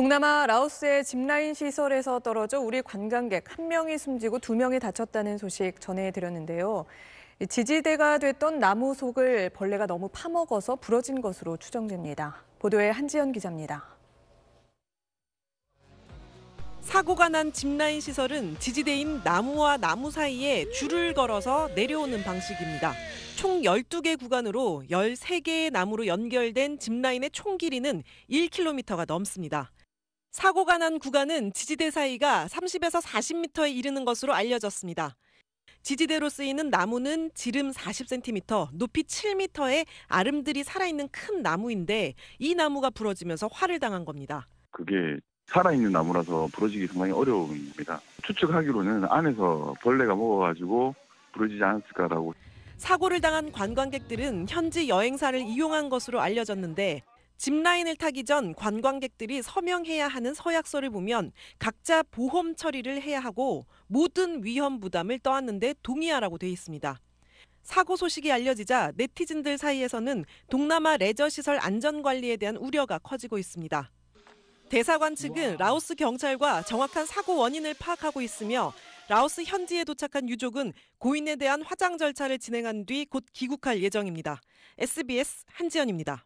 동남아 라오스의 짚라인 시설에서 떨어져 우리 관광객 한 명이 숨지고 두 명이 다쳤다는 소식 전해드렸는데요. 지지대가 됐던 나무 속을 벌레가 너무 파먹어서 부러진 것으로 추정됩니다. 보도에 한지연 기자입니다. 사고가 난 짚라인 시설은 지지대인 나무와 나무 사이에 줄을 걸어서 내려오는 방식입니다. 총 12개 구간으로 13개의 나무로 연결된 짚라인의 총 길이는 1km가 넘습니다. 사고가 난 구간은 지지대 사이가 30에서 40m에 이르는 것으로 알려졌습니다. 지지대로 쓰이는 나무는 지름 40cm, 높이 7m의 아름들이 살아있는 큰 나무인데 이 나무가 부러지면서 화를 당한 겁니다. 그게 살아있는 나무라서 부러지기 상당히 어려운 겁니다. 추측하기로는 안에서 벌레가 먹어가지고 부러지지 않았을까라고. 사고를 당한 관광객들은 현지 여행사를 이용한 것으로 알려졌는데 짚라인을 타기 전 관광객들이 서명해야 하는 서약서를 보면 각자 보험 처리를 해야 하고 모든 위험 부담을 떠안는데 동의하라고 돼 있습니다. 사고 소식이 알려지자 네티즌들 사이에서는 동남아 레저시설 안전관리에 대한 우려가 커지고 있습니다. 대사관 측은 라오스 경찰과 정확한 사고 원인을 파악하고 있으며 라오스 현지에 도착한 유족은 고인에 대한 화장 절차를 진행한 뒤 곧 귀국할 예정입니다. SBS 한지연입니다.